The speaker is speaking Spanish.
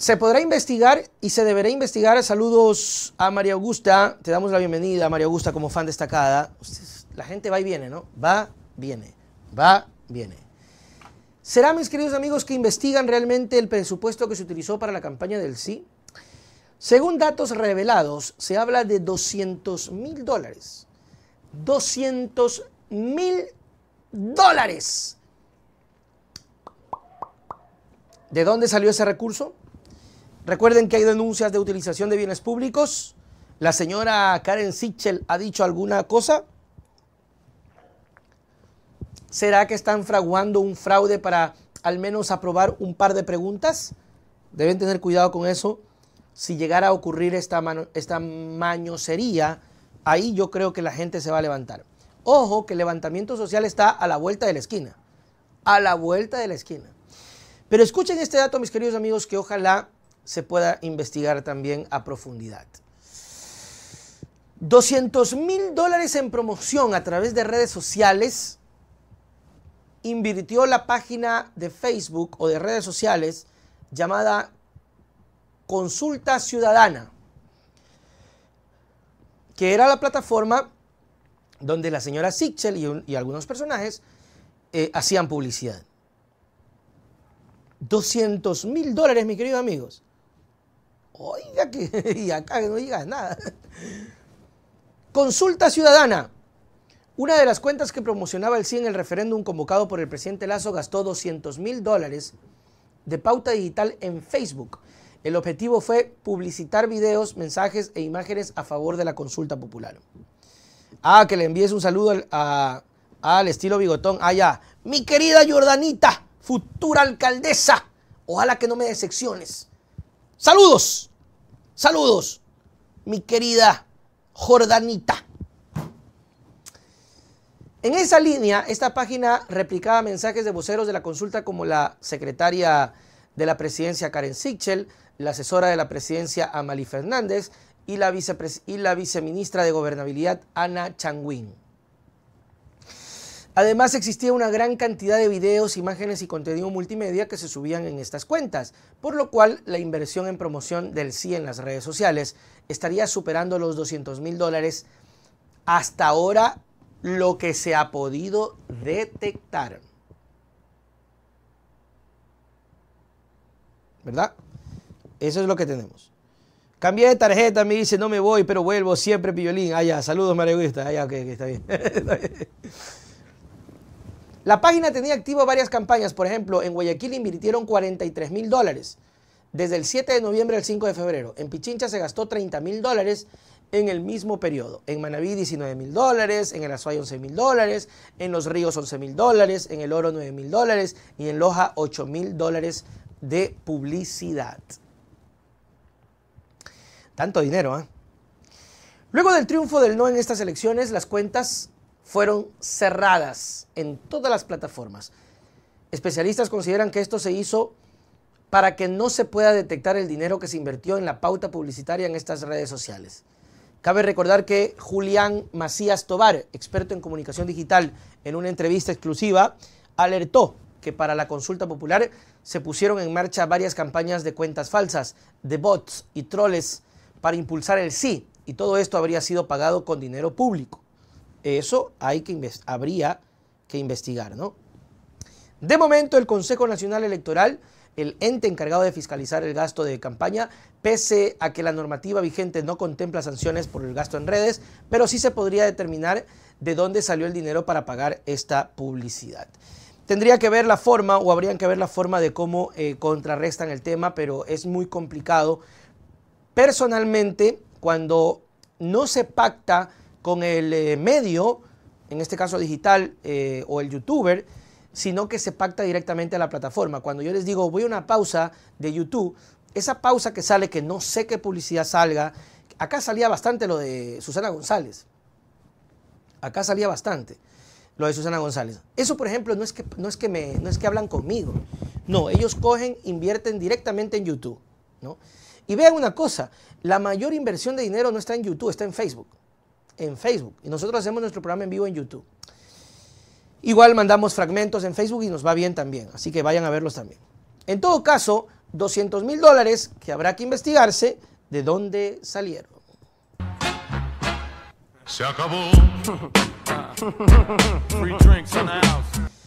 Se podrá investigar y se deberá investigar. Saludos a María Augusta. Te damos la bienvenida, María Augusta, como fan destacada. La gente va y viene, ¿no? Va, viene. Va, viene. ¿Será, mis queridos amigos, que investigan realmente el presupuesto que se utilizó para la campaña del sí? Según datos revelados, se habla de 200 mil dólares. 200 mil dólares. ¿De dónde salió ese recurso? Recuerden que hay denuncias de utilización de bienes públicos. La señora Karen Sichel ha dicho alguna cosa. ¿Será que están fraguando un fraude para al menos aprobar un par de preguntas? Deben tener cuidado con eso. Si llegara a ocurrir esta, mano, esta mañosería, ahí yo creo que la gente se va a levantar. Ojo que el levantamiento social está a la vuelta de la esquina. A la vuelta de la esquina. Pero escuchen este dato, mis queridos amigos, que ojalá se pueda investigar también a profundidad. 200 mil dólares en promoción a través de redes sociales invirtió la página de Facebook o de redes sociales llamada Consulta Ciudadana, que era la plataforma donde la señora Sichel y, algunos personajes eh, hacían publicidad. 200 mil dólares, mis queridos amigos. Oiga, que y acá no digas nada. Consulta ciudadana. Una de las cuentas que promocionaba el sí en el referéndum convocado por el presidente Lazo gastó 200 mil dólares de pauta digital en Facebook. El objetivo fue publicitar videos, mensajes e imágenes a favor de la consulta popular. Ah, que le envíes un saludo al, estilo bigotón. Ah, ya. Mi querida Jordanita, futura alcaldesa. Ojalá que no me decepciones. Saludos, saludos, mi querida Jordanita. En esa línea, esta página replicaba mensajes de voceros de la consulta como la secretaria de la presidencia Karen Sichel, la asesora de la presidencia Amalie Fernández y la, y la viceministra de Gobernabilidad Ana Changuín. Además existía una gran cantidad de videos, imágenes y contenido multimedia que se subían en estas cuentas, por lo cual la inversión en promoción del sí en las redes sociales estaría superando los 200 mil dólares hasta ahora lo que se ha podido detectar. ¿Verdad? Eso es lo que tenemos. Cambié de tarjeta, me dice, no me voy, pero vuelvo siempre, pillolín. Ah, ya, saludos, mareguista. Ah, ya, ok, está bien. La página tenía activo varias campañas, por ejemplo, en Guayaquil invirtieron 43 mil dólares desde el 7 de noviembre al 5 de febrero. En Pichincha se gastó 30 mil dólares en el mismo periodo. En Manaví 19 mil dólares, en el Azuay 11 mil dólares, en Los Ríos 11 mil dólares, en El Oro 9 mil dólares y en Loja 8 mil dólares de publicidad. Tanto dinero, ¿eh? Luego del triunfo del no en estas elecciones, las cuentas fueron cerradas en todas las plataformas. Especialistas consideran que esto se hizo para que no se pueda detectar el dinero que se invirtió en la pauta publicitaria en estas redes sociales. Cabe recordar que Julián Macías Tobar, experto en comunicación digital, en una entrevista exclusiva, alertó que para la consulta popular se pusieron en marcha varias campañas de cuentas falsas, de bots y troles para impulsar el sí, y todo esto habría sido pagado con dinero público. Eso habría que investigar, ¿no? De momento, el Consejo Nacional Electoral, el ente encargado de fiscalizar el gasto de campaña, pese a que la normativa vigente no contempla sanciones por el gasto en redes, pero sí se podría determinar de dónde salió el dinero para pagar esta publicidad. Tendría que ver la forma o habrían que ver la forma de cómo eh, contrarrestan el tema, pero es muy complicado. Personalmente, cuando no se pacta con el eh, medio, en este caso digital eh, o el youtuber, sino que se pacta directamente a la plataforma. Cuando yo les digo voy a una pausa de YouTube, esa pausa que sale, que no sé qué publicidad salga, acá salía bastante lo de Susana González. Acá salía bastante lo de Susana González. Eso, por ejemplo, no es que, no es que, me, no es que hablan conmigo. No, ellos cogen, invierten directamente en YouTube. Y vean una cosa, la mayor inversión de dinero no está en YouTube, está en Facebook en Facebook. Y nosotros hacemos nuestro programa en vivo en YouTube. Igual mandamos fragmentos en Facebook y nos va bien también. Así que vayan a verlos también. En todo caso, 200 mil dólares que habrá que investigarse de dónde salieron. Se acabó.